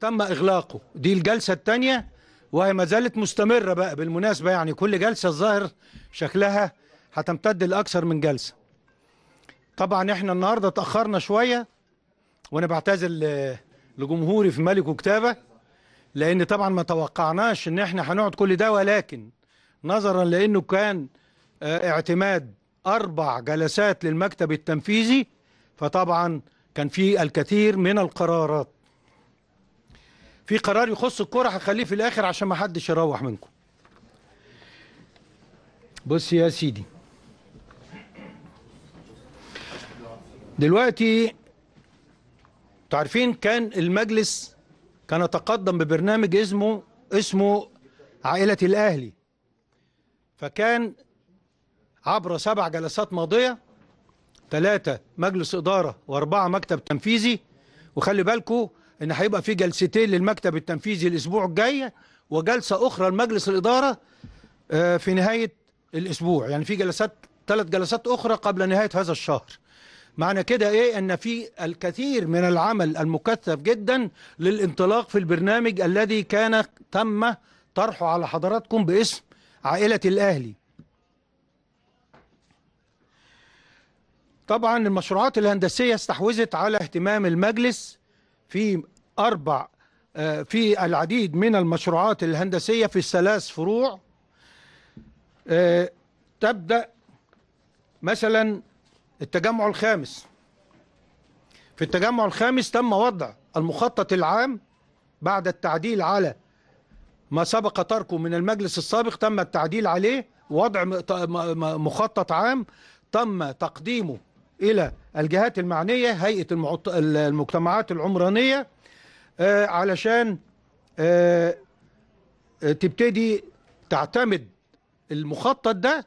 تم اغلاقه دي الجلسه الثانيه وهي ما زالت مستمره بقى بالمناسبه يعني كل جلسه الظاهر شكلها هتمتد لاكثر من جلسه طبعا احنا النهارده اتاخرنا شويه وانا بعتذر لجمهوري في ملك وكتابه لان طبعا ما توقعناش ان احنا هنقعد كل ده ولكن نظرا لانه كان آه، اعتماد اربع جلسات للمكتب التنفيذي فطبعا كان في الكثير من القرارات في قرار يخص الكوره هخليه في الاخر عشان ما حدش يروح منكم بص يا سيدي دلوقتي تعرفين كان المجلس كان تقدم ببرنامج اسمه اسمه عائلة الأهلي فكان عبر سبع جلسات ماضية ثلاثة مجلس إدارة وأربعة مكتب تنفيذي وخلي بالكم ان هيبقى في جلستين للمكتب التنفيذي الاسبوع الجاي وجلسه اخرى لمجلس الاداره آه، في نهايه الاسبوع يعني في جلسات ثلاث جلسات اخرى قبل نهايه هذا الشهر معنى كده ايه ان في الكثير من العمل المكثف جدا للانطلاق في البرنامج الذي كان تم طرحه على حضراتكم باسم عائله الاهلي طبعا المشروعات الهندسيه استحوذت على اهتمام المجلس في أربع آه، في العديد من المشروعات الهندسية في الثلاث فروع آه، تبدأ مثلا التجمع الخامس في التجمع الخامس تم وضع المخطط العام بعد التعديل على ما سبق تركه من المجلس السابق تم التعديل عليه وضع مخطط عام تم تقديمه إلى الجهات المعنية هيئة المعط... المجتمعات العمرانية آه، علشان آه، تبتدي تعتمد المخطط ده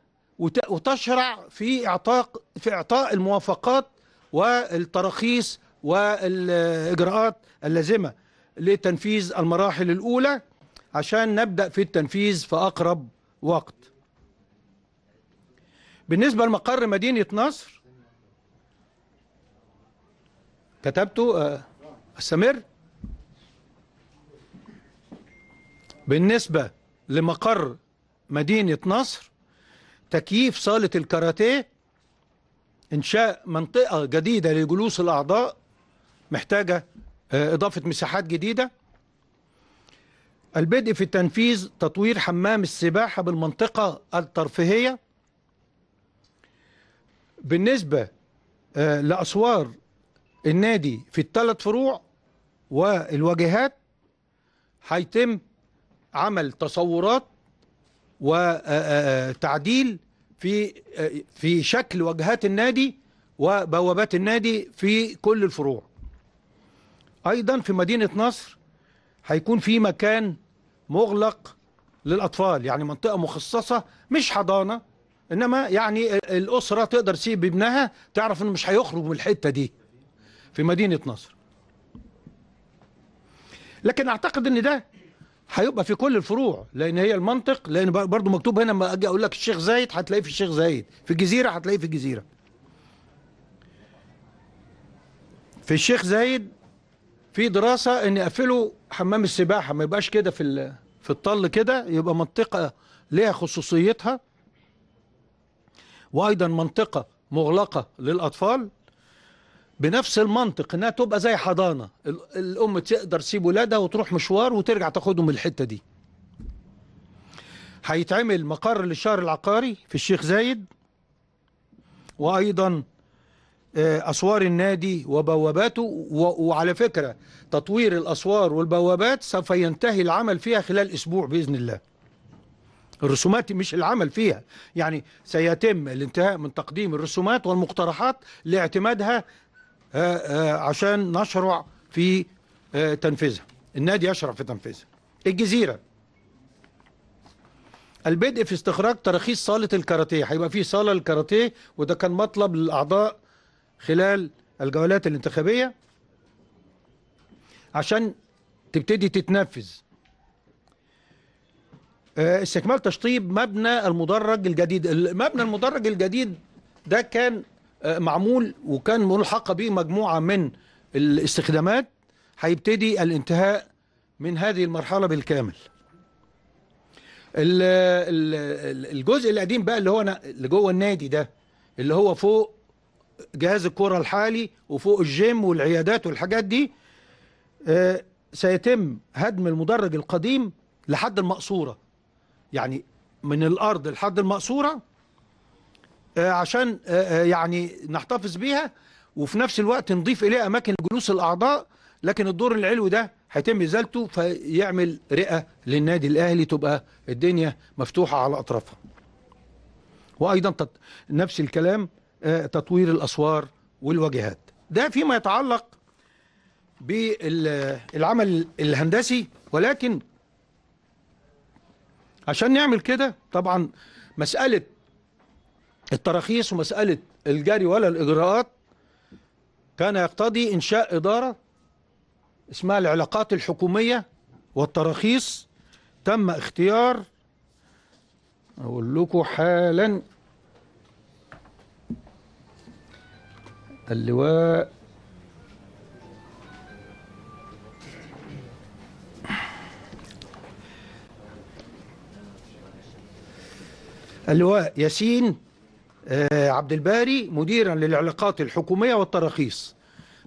وتشرع في إعطاء في إعطاء الموافقات والتراخيص والإجراءات اللازمة لتنفيذ المراحل الأولى عشان نبدأ في التنفيذ في أقرب وقت بالنسبة لمقر مدينة نصر كتبته استمر آه، بالنسبة لمقر مدينة نصر تكييف صالة الكاراتيه إنشاء منطقة جديدة لجلوس الأعضاء محتاجة آه، إضافة مساحات جديدة البدء في التنفيذ تطوير حمام السباحة بالمنطقة الترفيهية بالنسبة آه، لأسوار النادي في الثلاث فروع والواجهات هيتم عمل تصورات وتعديل في في شكل واجهات النادي وبوابات النادي في كل الفروع ايضا في مدينه نصر هيكون في مكان مغلق للاطفال يعني منطقه مخصصه مش حضانه انما يعني الاسره تقدر تسيب ابنها تعرف انه مش هيخرج من الحته دي في مدينة نصر لكن أعتقد أن ده هيبقى في كل الفروع لان هي المنطق لان برضو مكتوب هنا لما اجي اقول لك الشيخ زايد هتلاقيه في الشيخ زايد في الجزيره هتلاقيه في الجزيره في الشيخ زايد في دراسه ان يقفلوا حمام السباحه ما يبقاش كده في في الطل كده يبقى منطقه ليها خصوصيتها وايضا منطقه مغلقه للاطفال بنفس المنطق انها تبقى زي حضانه الام تقدر تسيب ولادها وتروح مشوار وترجع تاخدهم الحته دي هيتعمل مقر للشهر العقاري في الشيخ زايد وايضا آه، اسوار النادي وبواباته وعلى فكره تطوير الاسوار والبوابات سوف ينتهي العمل فيها خلال اسبوع باذن الله الرسومات مش العمل فيها يعني سيتم الانتهاء من تقديم الرسومات والمقترحات لاعتمادها آه، آه، عشان نشرع في آه، تنفيذها النادي يشرع في تنفيذها الجزيرة البدء في استخراج تراخيص صالة الكاراتيه هيبقى في صالة للكاراتيه وده كان مطلب للأعضاء خلال الجولات الانتخابية عشان تبتدي تتنفذ استكمال تشطيب مبنى المدرج الجديد المبنى المدرج الجديد ده كان آه، معمول وكان ملحقة به مجموعة من الاستخدامات هيبتدي الانتهاء من هذه المرحلة بالكامل الجزء القديم بقى اللي هو اللي جوه النادي ده اللي هو فوق جهاز الكرة الحالي وفوق الجيم والعيادات والحاجات دي آه، سيتم هدم المدرج القديم لحد المقصورة يعني من الأرض لحد المقصورة آه، عشان آه، آه، يعني نحتفظ بيها وفي نفس الوقت نضيف اليها اماكن جلوس الاعضاء لكن الدور العلوي ده هيتم ازالته فيعمل رئه للنادي الاهلي تبقى الدنيا مفتوحه على اطرافها. وايضا تط... نفس الكلام تطوير الاسوار والواجهات. ده فيما يتعلق بالعمل الهندسي ولكن عشان نعمل كده طبعا مساله التراخيص ومسألة الجري ولا الإجراءات كان يقتضي إنشاء إدارة اسمها العلاقات الحكومية والتراخيص تم اختيار أقول لكم حالا اللواء اللواء ياسين آه، عبد الباري مديرا للعلاقات الحكوميه والتراخيص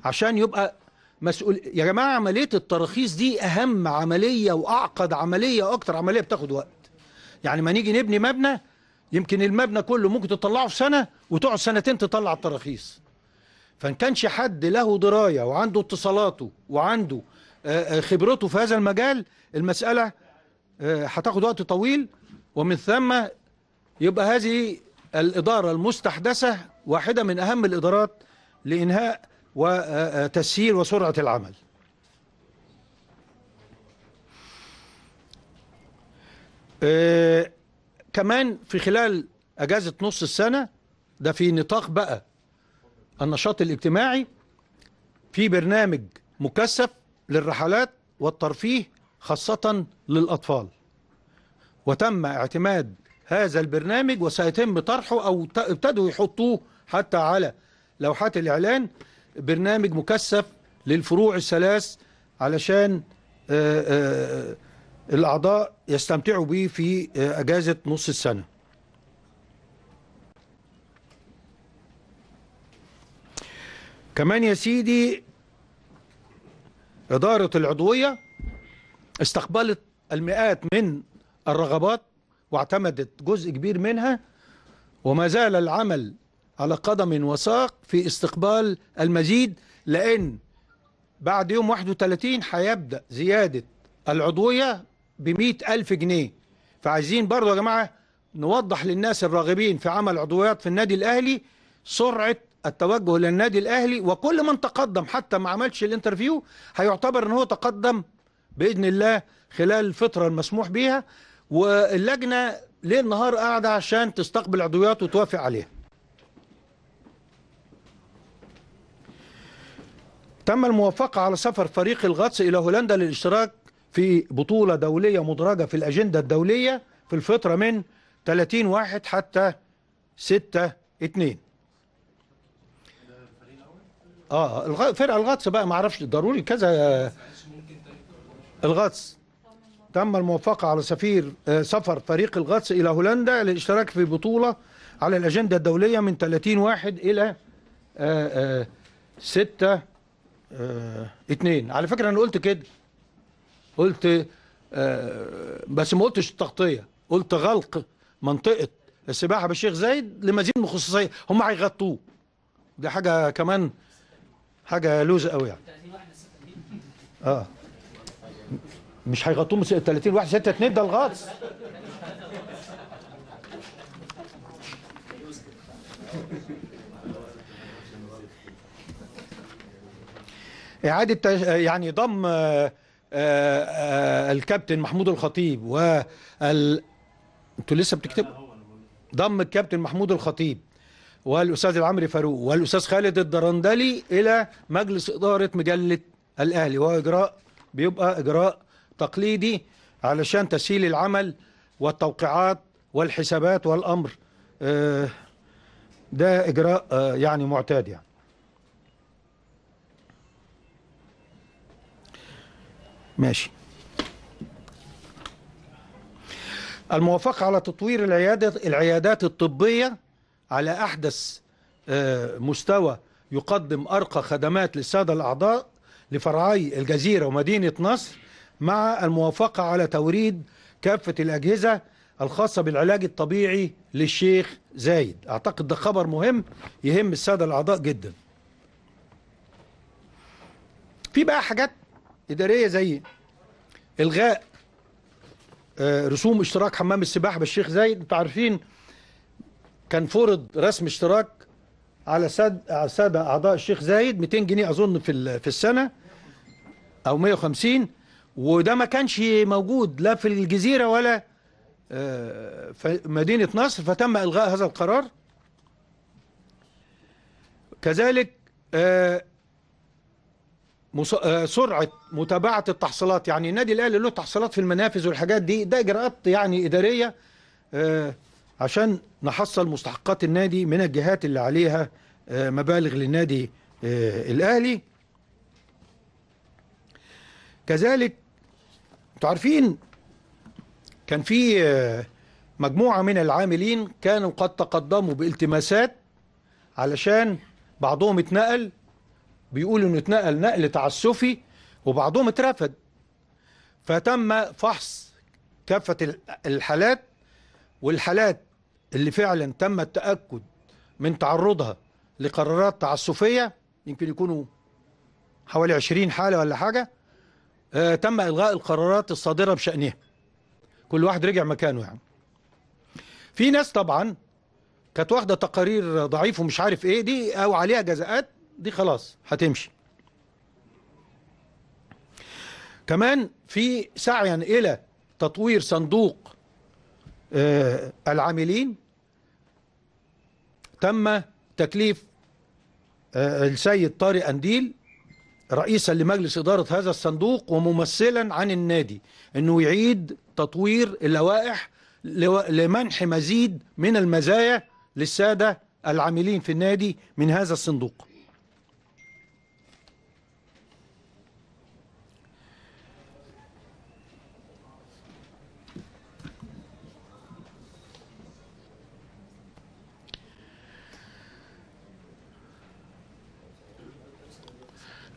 عشان يبقى مسؤول يا جماعه عمليه التراخيص دي اهم عمليه واعقد عمليه واكثر عمليه بتاخد وقت يعني ما نيجي نبني مبنى يمكن المبنى كله ممكن تطلعه في سنه وتقعد سنتين تطلع التراخيص فان كانش حد له درايه وعنده اتصالاته وعنده آه، آه، خبرته في هذا المجال المساله هتاخد وقت طويل ومن ثم يبقى هذه الإدارة المستحدثة واحدة من أهم الإدارات لإنهاء وتسهيل وسرعة العمل آه، كمان في خلال أجازة نص السنة ده في نطاق بقى النشاط الاجتماعي في برنامج مكثف للرحلات والترفيه خاصة للأطفال وتم اعتماد هذا البرنامج وسيتم طرحه أو ابتدوا يحطوه حتى على لوحات الإعلان برنامج مكثف للفروع الثلاث علشان آه، آه، الأعضاء يستمتعوا به في آه، أجازة نص السنة كمان يا سيدي إدارة العضوية استقبلت المئات من الرغبات واعتمدت جزء كبير منها وما زال العمل على قدم وساق في استقبال المزيد لأن بعد يوم 31 هيبدأ زيادة العضوية ب ألف جنيه فعايزين برضو يا جماعة نوضح للناس الراغبين في عمل عضويات في النادي الأهلي سرعة التوجه للنادي الأهلي وكل من تقدم حتى ما عملش الانترفيو هيعتبر ان هو تقدم بإذن الله خلال الفترة المسموح بها واللجنه ليل نهار قاعده عشان تستقبل عضويات وتوافق عليها تم الموافقه على سفر فريق الغطس الى هولندا للاشتراك في بطوله دوليه مدرجه في الاجنده الدوليه في الفتره من 30 واحد حتى 6 2 اه الفرقه الغطس بقى ما اعرفش ضروري كذا الغطس تم الموافقة على سفير آه، سفر فريق الغطس إلى هولندا للاشتراك في بطولة على الأجندة الدولية من 30 واحد إلى 6 آه، 2 آه، على فكرة أنا قلت كده قلت بس ما قلتش التغطية قلت غلق منطقة السباحة بالشيخ زايد لمزيد من الخصوصية هم هيغطوه دي حاجة كمان حاجة لوز قوي يعني اه مش هيغطوا 30 واحد 6 2 ده الغطس إعادة يعني ضم آه، آه، الكابتن محمود الخطيب وال انتوا لسه بتكتبوا ضم الكابتن محمود الخطيب والاستاذ العمري فاروق والاستاذ خالد الدرندلي الى مجلس اداره مجله الاهلي وهو اجراء بيبقى اجراء تقليدي علشان تسهيل العمل والتوقيعات والحسابات والأمر آه، ده إجراء آه، يعني معتاد يعني ماشي الموافقة على تطوير العيادات, العيادات الطبية على أحدث آه، مستوى يقدم أرقى خدمات للسادة الأعضاء لفرعي الجزيرة ومدينة نصر مع الموافقة على توريد كافة الأجهزة الخاصة بالعلاج الطبيعي للشيخ زايد أعتقد ده خبر مهم يهم السادة الأعضاء جدا في بقى حاجات إدارية زي إلغاء آه، رسوم اشتراك حمام السباحة بالشيخ زايد انتوا عارفين كان فرض رسم اشتراك على سادة أعضاء الشيخ زايد 200 جنيه أظن في في السنة أو 150 وده ما كانش موجود لا في الجزيرة ولا آه، في مدينة نصر فتم إلغاء هذا القرار كذلك آه، آه، سرعة متابعة التحصيلات يعني النادي الأهلي له تحصيلات في المنافذ والحاجات دي ده إجراءات يعني إدارية عشان نحصل مستحقات النادي من الجهات اللي عليها مبالغ للنادي الأهلي كذلك انتوا عارفين كان في آه، مجموعة من العاملين كانوا قد تقدموا بالتماسات علشان بعضهم اتنقل بيقولوا انه اتنقل نقل تعسفي وبعضهم اترفد فتم فحص كافة الحالات والحالات اللي فعلا تم التأكد من تعرضها لقرارات تعسفية يمكن يكونوا حوالي 20 حالة ولا حاجة آه، تم إلغاء القرارات الصادرة بشأنها كل واحد رجع مكانه يعني في ناس طبعا كانت واخدة تقارير ضعيف ومش عارف ايه دي او عليها جزاءات دي خلاص هتمشي كمان في سعيا الى تطوير صندوق آه، العاملين تم تكليف آه، السيد طارق انديل رئيسا لمجلس إدارة هذا الصندوق وممثلا عن النادي أنه يعيد تطوير اللوائح لمنح مزيد من المزايا للسادة العاملين في النادي من هذا الصندوق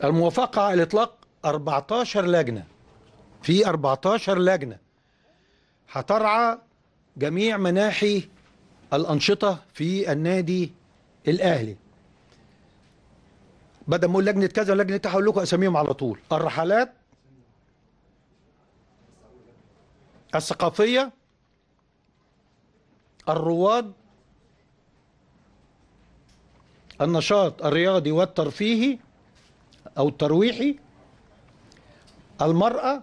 الموافقة على الإطلاق 14 لجنة في 14 لجنة هترعى جميع مناحي الأنشطة في النادي الأهلي بدل ما اقول لجنه كذا لجنه كذا هقول لكم اساميهم على طول الرحلات الثقافيه الرواد النشاط الرياضي والترفيهي أو الترويحي المرأة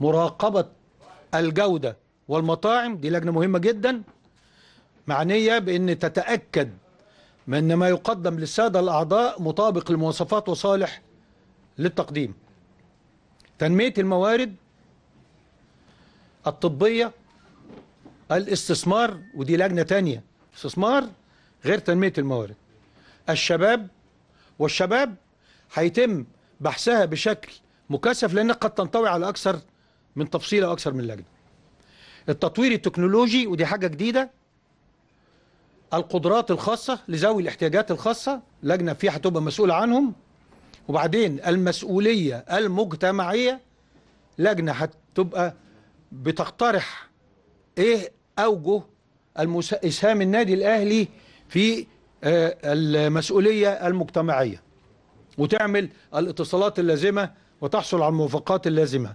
مراقبة الجودة والمطاعم دي لجنة مهمة جدا معنية بأن تتأكد من ما يقدم للسادة الأعضاء مطابق للمواصفات وصالح للتقديم تنمية الموارد الطبية الاستثمار ودي لجنة تانية استثمار غير تنمية الموارد الشباب والشباب هيتم بحثها بشكل مكثف لأنها قد تنطوي على أكثر من تفصيل أو أكثر من لجنة التطوير التكنولوجي ودي حاجة جديدة القدرات الخاصة لذوي الاحتياجات الخاصة لجنة فيها هتبقى مسؤولة عنهم وبعدين المسؤولية المجتمعية لجنة هتبقى بتقترح ايه اوجه اسهام النادي الاهلي في آه، المسؤولية المجتمعية وتعمل الاتصالات اللازمة وتحصل على الموافقات اللازمة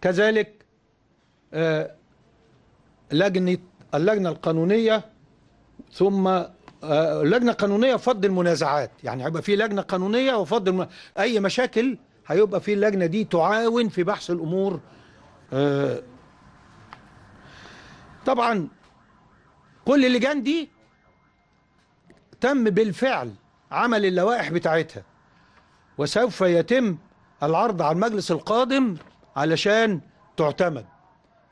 كذلك آه، لجنة اللجنة القانونية ثم آه، لجنة قانونية فض المنازعات يعني هيبقى في لجنة قانونية وفض الم... أي مشاكل هيبقى في اللجنة دي تعاون في بحث الأمور طبعا كل اللجان دي تم بالفعل عمل اللوائح بتاعتها وسوف يتم العرض على المجلس القادم علشان تعتمد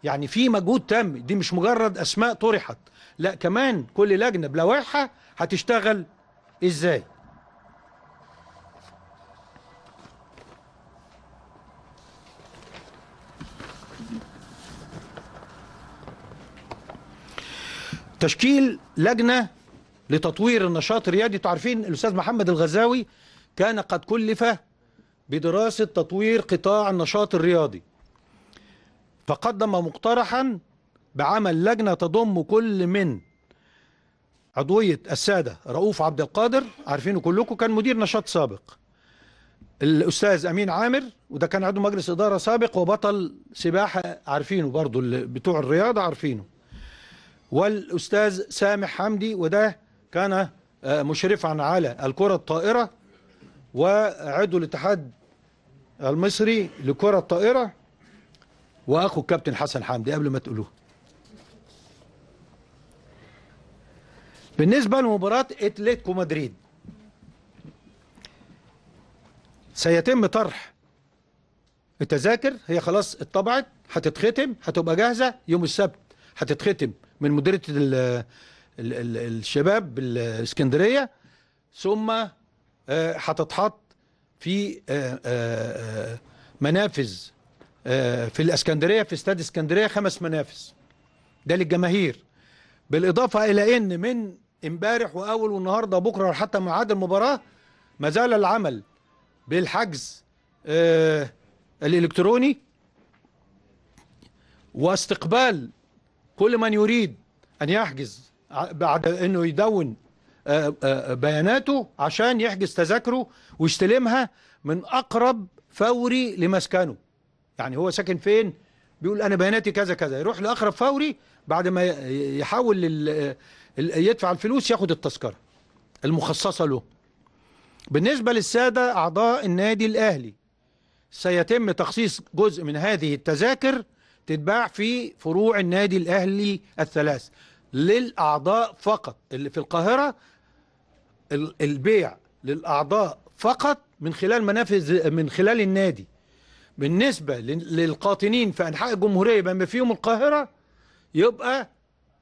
يعني في مجهود تم دي مش مجرد أسماء طرحت لا كمان كل لجنة بلوائحها هتشتغل إزاي تشكيل لجنة لتطوير النشاط الرياضي تعرفين الأستاذ محمد الغزاوي كان قد كلف بدراسة تطوير قطاع النشاط الرياضي فقدم مقترحا بعمل لجنة تضم كل من عضوية السادة رؤوف عبد القادر عارفينه كلكم كان مدير نشاط سابق الأستاذ أمين عامر وده كان عضو مجلس إدارة سابق وبطل سباحة عارفينه برضو بتوع الرياضة عارفينه والأستاذ سامح حمدي وده كان آه، مشرفا على الكرة الطائرة وعضو الاتحاد المصري لكرة الطائرة وأخو الكابتن حسن حمدي قبل ما تقولوه بالنسبة لمباراة اتلتيكو مدريد سيتم طرح التذاكر هي خلاص اتطبعت هتتختم هتبقى جاهزة يوم السبت هتتختم من مديرية الشباب الاسكندريه ثم آه، هتتحط في آه، آه، منافذ في الاسكندريه في استاد اسكندريه خمس منافذ ده للجماهير بالاضافه الى ان من امبارح واول والنهارده بكره حتى ميعاد المباراه ما زال العمل بالحجز الالكتروني واستقبال كل من يريد ان يحجز بعد انه يدون آه، آه، بياناته عشان يحجز تذاكره ويستلمها من اقرب فوري لمسكنه يعني هو ساكن فين بيقول انا بياناتي كذا كذا يروح لاقرب فوري بعد ما يحاول يدفع الفلوس ياخد التذكره المخصصه له بالنسبه للساده اعضاء النادي الاهلي سيتم تخصيص جزء من هذه التذاكر تتباع في فروع النادي الاهلي الثلاث للأعضاء فقط اللي في القاهرة البيع للأعضاء فقط من خلال منافذ من خلال النادي بالنسبة للقاطنين في أنحاء الجمهورية بما فيهم القاهرة يبقى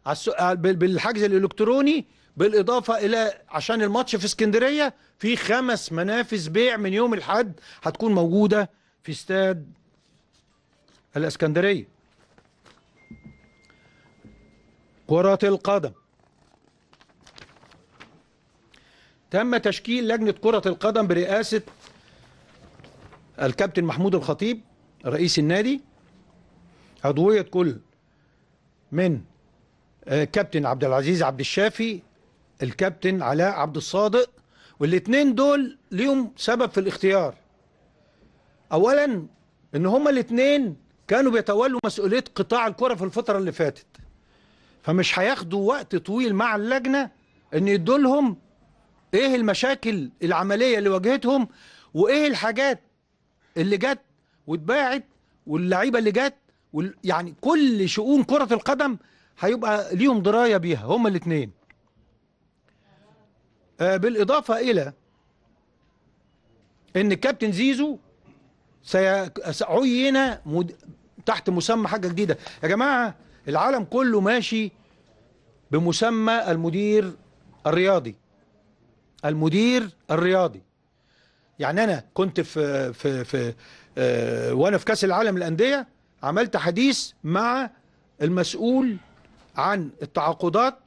آه، بالحجز الإلكتروني بالإضافة إلى عشان الماتش في اسكندرية في خمس منافذ بيع من يوم الحد هتكون موجودة في استاد الاسكندرية كرة القدم تم تشكيل لجنة كرة القدم برئاسة الكابتن محمود الخطيب رئيس النادي عضوية كل من آه، كابتن عبد العزيز عبد الشافي الكابتن علاء عبد الصادق والاثنين دول ليهم سبب في الاختيار اولا ان هما الاثنين كانوا بيتولوا مسؤوليه قطاع الكره في الفتره اللي فاتت فمش هياخدوا وقت طويل مع اللجنة ان يدوا لهم ايه المشاكل العملية اللي واجهتهم وايه الحاجات اللي جت واتباعت واللعيبة اللي جت يعني كل شؤون كرة القدم هيبقى ليهم دراية بيها هما الاثنين آه، بالإضافة إلى ان الكابتن زيزو سيعين مد... تحت مسمى حاجه جديده يا جماعه العالم كله ماشي بمسمى المدير الرياضي المدير الرياضي يعني انا كنت في في في آه، وانا في كاس العالم للانديه عملت حديث مع المسؤول عن التعاقدات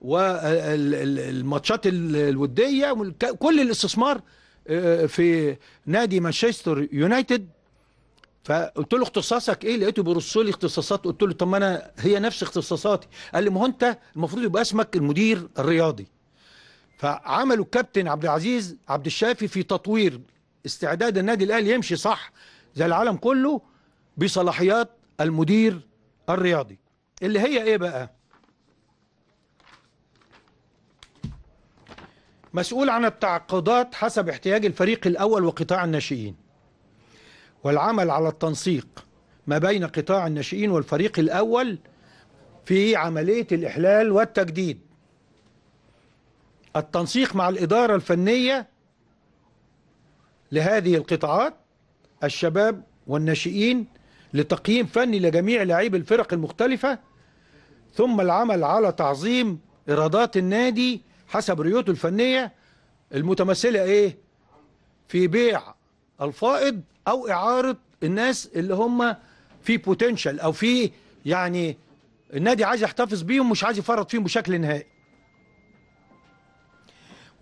والماتشات الوديه كل الاستثمار آه، في نادي مانشستر يونايتد فقلت له اختصاصك ايه لقيته بيرص لي اختصاصات قلت له طب ما انا هي نفس اختصاصاتي قال لي ما هو انت المفروض يبقى اسمك المدير الرياضي فعملوا الكابتن عبد العزيز عبد الشافي في تطوير استعداد النادي الاهلي يمشي صح زي العالم كله بصلاحيات المدير الرياضي اللي هي ايه بقى مسؤول عن التعاقدات حسب احتياج الفريق الاول وقطاع الناشئين والعمل على التنسيق ما بين قطاع الناشئين والفريق الأول في عملية الإحلال والتجديد التنسيق مع الإدارة الفنية لهذه القطاعات الشباب والناشئين لتقييم فني لجميع لاعبي الفرق المختلفة ثم العمل على تعظيم إيرادات النادي حسب ريوته الفنية المتمثلة إيه في بيع الفائض او اعاره الناس اللي هم في بوتنشال او في يعني النادي عايز يحتفظ بيهم مش عايز يفرط فيهم بشكل نهائي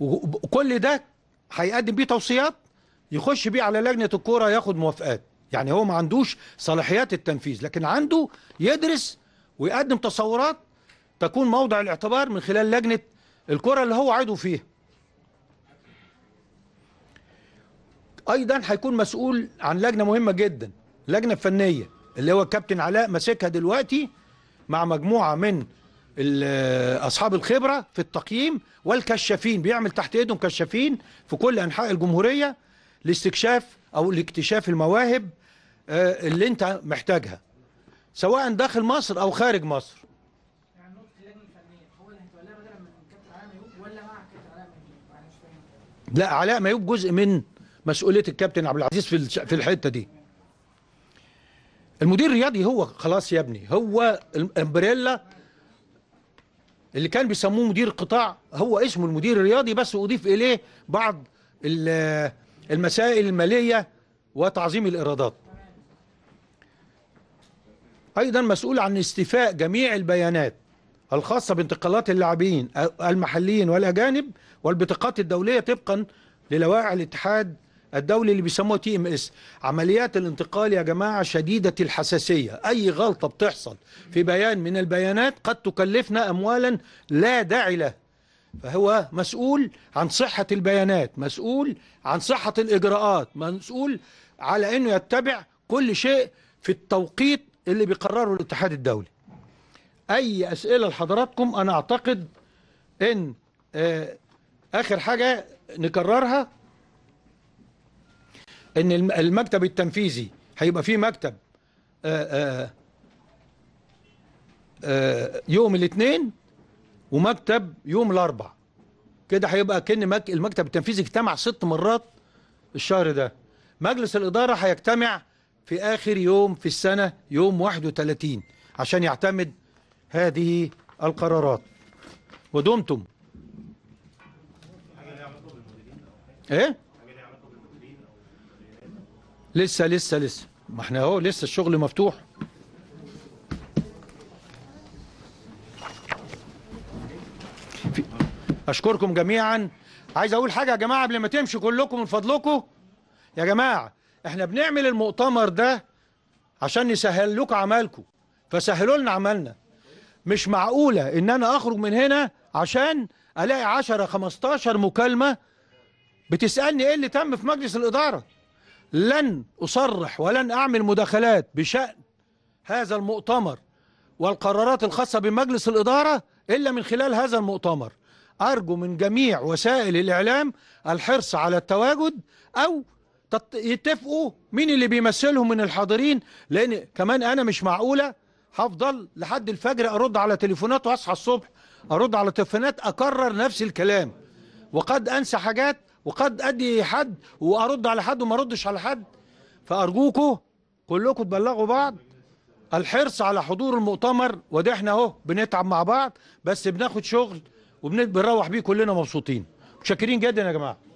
وكل ده هيقدم بيه توصيات يخش بيه على لجنه الكوره ياخد موافقات يعني هو ما عندوش صلاحيات التنفيذ لكن عنده يدرس ويقدم تصورات تكون موضع الاعتبار من خلال لجنه الكره اللي هو عضو فيها ايضا هيكون مسؤول عن لجنه مهمه جدا لجنه فنيه اللي هو الكابتن علاء ماسكها دلوقتي مع مجموعه من اصحاب الخبره في التقييم والكشافين بيعمل تحت ايدهم كشافين في كل انحاء الجمهوريه لاستكشاف او لاكتشاف المواهب آه، اللي انت محتاجها سواء داخل مصر او خارج مصر يعني لا علاء مايوب جزء من مسؤوليه الكابتن عبد العزيز في في الحته دي المدير الرياضي هو خلاص يا ابني هو الامبريلا اللي كان بيسموه مدير قطاع هو اسمه المدير الرياضي بس اضيف اليه بعض المسائل الماليه وتعظيم الايرادات ايضا مسؤول عن استيفاء جميع البيانات الخاصه بانتقالات اللاعبين المحليين والاجانب والبطاقات الدوليه طبقا للوائح الاتحاد الدولي اللي بيسموه تي ام اس عمليات الانتقال يا جماعه شديده الحساسيه اي غلطه بتحصل في بيان من البيانات قد تكلفنا اموالا لا داعي له فهو مسؤول عن صحه البيانات مسؤول عن صحه الاجراءات مسؤول على انه يتبع كل شيء في التوقيت اللي بيقرره الاتحاد الدولي اي اسئله لحضراتكم انا اعتقد ان آه، اخر حاجه نكررها ان المكتب التنفيذي هيبقى فيه مكتب آآ آه، آآ آه، آه، يوم الاثنين ومكتب يوم الاربع كده هيبقى كان المكتب التنفيذي اجتمع ست مرات الشهر ده مجلس الاداره هيجتمع في اخر يوم في السنه يوم 31 عشان يعتمد هذه القرارات ودمتم ايه لسه لسه لسه ما احنا اهو لسه الشغل مفتوح اشكركم جميعا عايز اقول حاجه يا جماعه قبل ما تمشي كلكم من فضلكم يا جماعه احنا بنعمل المؤتمر ده عشان نسهل لكم عملكم فسهلوا لنا عملنا مش معقوله ان انا اخرج من هنا عشان الاقي 10 15 مكالمه بتسالني ايه اللي تم في مجلس الاداره لن أصرح ولن أعمل مداخلات بشأن هذا المؤتمر والقرارات الخاصة بمجلس الإدارة إلا من خلال هذا المؤتمر أرجو من جميع وسائل الإعلام الحرص على التواجد أو يتفقوا مين اللي بيمثلهم من الحاضرين لأن كمان أنا مش معقولة هفضل لحد الفجر أرد على تليفونات وأصحى الصبح أرد على تليفونات أكرر نفس الكلام وقد أنسى حاجات وقد ادي حد وارد على حد وما اردش على حد فارجوكم كلكم تبلغوا بعض الحرص على حضور المؤتمر وده احنا اهو بنتعب مع بعض بس بناخد شغل وبنروح بيه كلنا مبسوطين متشكرين جدا يا جماعه